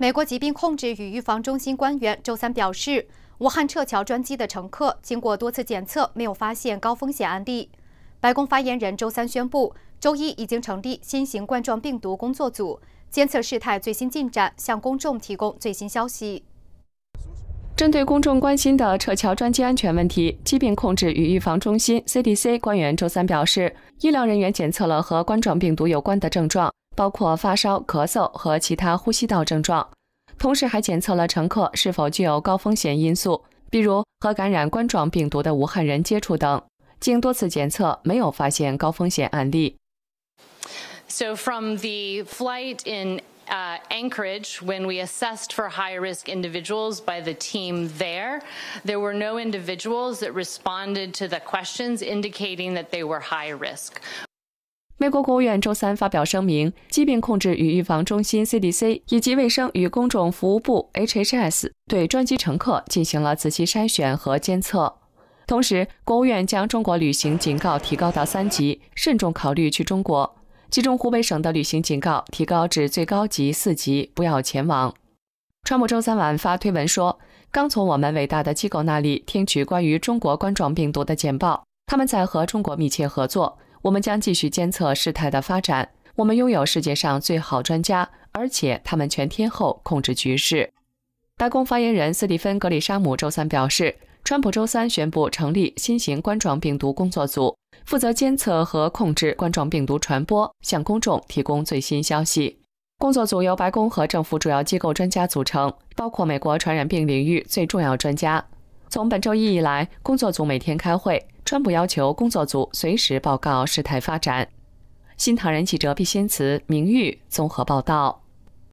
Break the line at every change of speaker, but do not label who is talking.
美国疾病控制与预防中心官员周三表示，武汉撤侨专机的乘客经过多次检测，没有发现高风险案例。白宫发言人周三宣布，周一已经成立新型冠状病毒工作组，监测事态最新进展，向公众提供最新消息。
针对公众关心的撤侨专机安全问题，疾病控制与预防中心 （CDC） 官员周三表示，医疗人员检测了和冠状病毒有关的症状。包括发烧、咳嗽和其他呼吸道症状。同时还检测了乘客是否具有高风险因素，比如和感染冠状病毒的武汉人接触等。经多次检测，没有发现高风险案例。
So from the flight in Uh, Anchorage when we assessed for high risk individuals by the team there. There were no individuals that responded to the questions indicating that they were high risk.
美国国务院周三发表声明，疾病控制与预防中心 CDC 以及卫生与公众服务部 HHS 对专机乘客进行了仔细筛选和监测。同时，国务院将中国旅行警告提高到三级，慎重考虑去中国。其中，湖北省的旅行警告提高至最高级四级，不要前往。川普周三晚发推文说：“刚从我们伟大的机构那里听取关于中国冠状病毒的简报，他们在和中国密切合作。”我们将继续监测事态的发展。我们拥有世界上最好专家，而且他们全天候控制局势。白宫发言人斯蒂芬·格里沙姆周三表示，川普周三宣布成立新型冠状病毒工作组，负责监测和控制冠状病毒传播，向公众提供最新消息。工作组由白宫和政府主要机构专家组成，包括美国传染病领域最重要专家。从本周一以来，工作组每天开会。川普要求工作组随时报告事态发展。新唐人记者毕先慈、明玉综合报道。